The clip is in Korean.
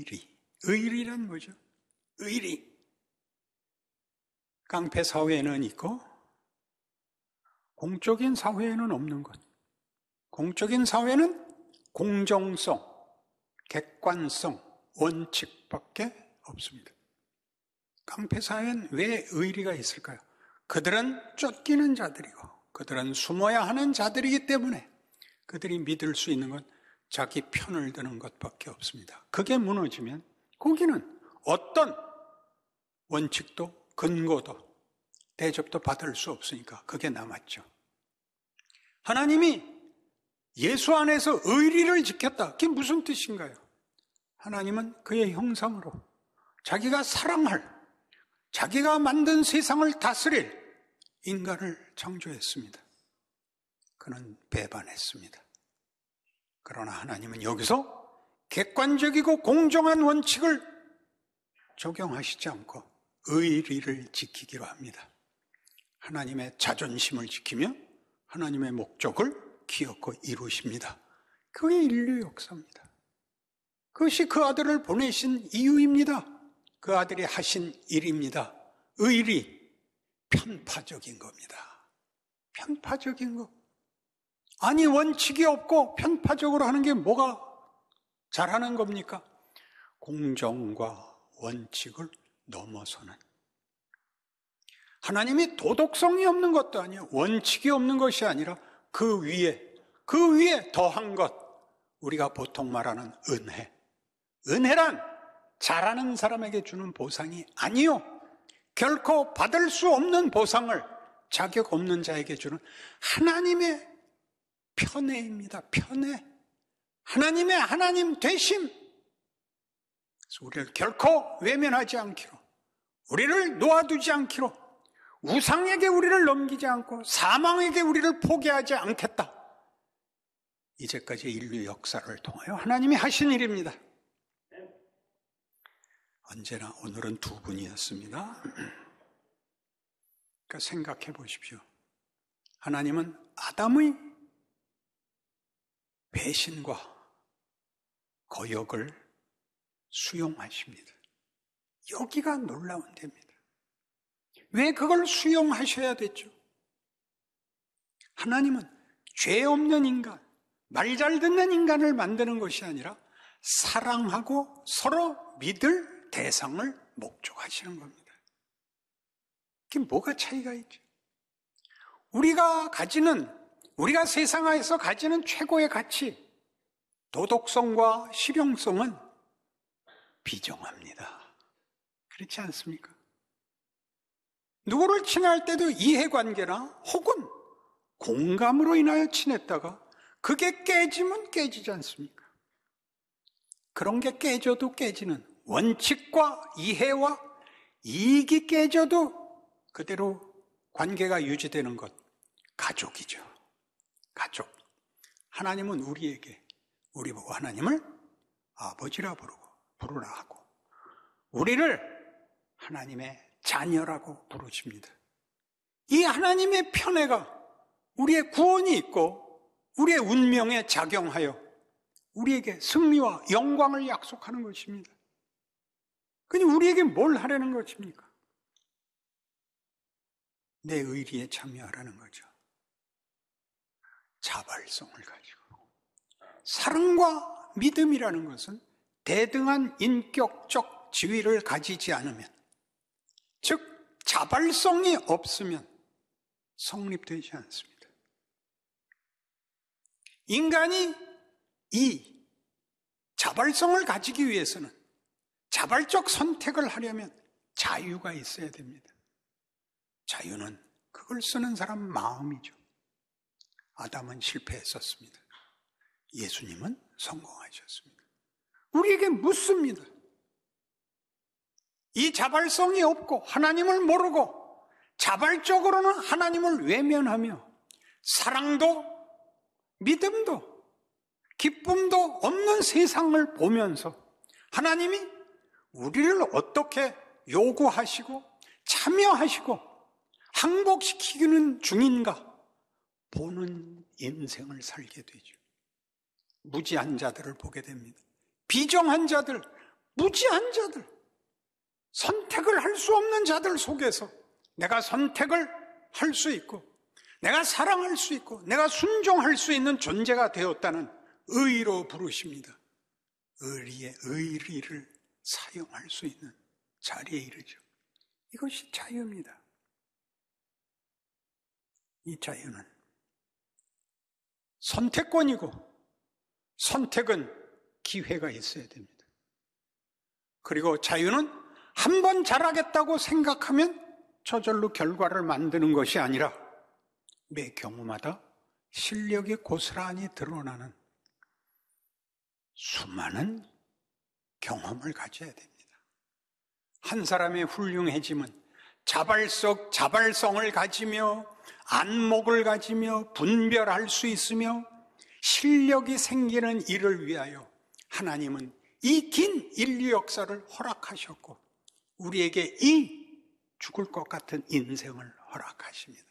의리. 의리란 뭐죠? 의리. 깡패 사회에는 있고, 공적인 사회에는 없는 것. 공적인 사회는 공정성, 객관성, 원칙밖에 없습니다. 깡패 사회는 왜 의리가 있을까요? 그들은 쫓기는 자들이고, 그들은 숨어야 하는 자들이기 때문에 그들이 믿을 수 있는 건 자기 편을 드는 것밖에 없습니다. 그게 무너지면 거기는 어떤 원칙도 근거도 대접도 받을 수 없으니까 그게 남았죠. 하나님이 예수 안에서 의리를 지켰다. 그게 무슨 뜻인가요? 하나님은 그의 형상으로 자기가 사랑할, 자기가 만든 세상을 다스릴 인간을 창조했습니다. 그는 배반했습니다. 그러나 하나님은 여기서 객관적이고 공정한 원칙을 적용하시지 않고 의리를 지키기로 합니다. 하나님의 자존심을 지키며 하나님의 목적을 기어코 이루십니다. 그게 인류 역사입니다. 그것이 그 아들을 보내신 이유입니다. 그 아들이 하신 일입니다. 의리, 편파적인 겁니다. 편파적인 것. 아니, 원칙이 없고 편파적으로 하는 게 뭐가 잘하는 겁니까? 공정과 원칙을 넘어서는. 하나님이 도덕성이 없는 것도 아니에요. 원칙이 없는 것이 아니라 그 위에, 그 위에 더한 것. 우리가 보통 말하는 은혜. 은혜란 잘하는 사람에게 주는 보상이 아니요. 결코 받을 수 없는 보상을 자격 없는 자에게 주는 하나님의 편애입니다. 편애. 하나님의 하나님 되심. 그래서 우리를 결코 외면하지 않기로, 우리를 놓아두지 않기로, 우상에게 우리를 넘기지 않고 사망에게 우리를 포기하지 않겠다. 이제까지 인류 역사를 통하여 하나님이 하신 일입니다. 언제나 오늘은 두 분이었습니다. 그러니까 생각해 보십시오. 하나님은 아담의 배신과 거역을 수용하십니다. 여기가 놀라운 데입니다. 왜 그걸 수용하셔야 됐죠? 하나님은 죄 없는 인간, 말 잘 듣는 인간을 만드는 것이 아니라 사랑하고 서로 믿을 대상을 목적하시는 겁니다. 그게 뭐가 차이가 있죠? 우리가 가지는 우리가 세상에서 가지는 최고의 가치, 도덕성과 실용성은 비정합니다. 그렇지 않습니까? 누구를 친할 때도 이해관계나 혹은 공감으로 인하여 친했다가 그게 깨지면 깨지지 않습니까? 그런 게 깨져도 깨지는 원칙과 이해와 이익이 깨져도 그대로 관계가 유지되는 것, 가족이죠. 가족. 하나님은 우리에게 우리 보고 하나님을 아버지라 부르고 부르라 하고 우리를 하나님의 자녀라고 부르십니다. 이 하나님의 편애가 우리의 구원이 있고 우리의 운명에 작용하여 우리에게 승리와 영광을 약속하는 것입니다. 그데 우리에게 뭘 하려는 것입니까? 내 의리에 참여하라는 거죠. 자발성을 가지고 사랑과 믿음이라는 것은 대등한 인격적 지위를 가지지 않으면 즉 자발성이 없으면 성립되지 않습니다. 인간이 이 자발성을 가지기 위해서는 자발적 선택을 하려면 자유가 있어야 됩니다. 자유는 그걸 쓰는 사람 마음이죠. 아담은 실패했었습니다. 예수님은 성공하셨습니다. 우리에게 묻습니다. 이 자발성이 없고 하나님을 모르고 자발적으로는 하나님을 외면하며 사랑도 믿음도 기쁨도 없는 세상을 보면서 하나님이 우리를 어떻게 요구하시고 참여하시고 항복시키는 중인가? 보는 인생을 살게 되죠. 무지한 자들을 보게 됩니다. 비정한 자들, 무지한 자들, 선택을 할 수 없는 자들 속에서 내가 선택을 할 수 있고, 내가 사랑할 수 있고, 내가 순종할 수 있는 존재가 되었다는 의로 부르십니다. 의리의 의리를 사용할 수 있는 자리에 이르죠. 이것이 자유입니다. 이 자유는 선택권이고 선택은 기회가 있어야 됩니다. 그리고 자유는 한 번 잘하겠다고 생각하면 저절로 결과를 만드는 것이 아니라 매 경우마다 실력이 고스란히 드러나는 수많은 경험을 가져야 됩니다. 한 사람의 훌륭해짐은 자발적 자발성을 가지며 안목을 가지며 분별할 수 있으며 실력이 생기는 일을 위하여 하나님은 이 긴 인류 역사를 허락하셨고 우리에게 이 죽을 것 같은 인생을 허락하십니다.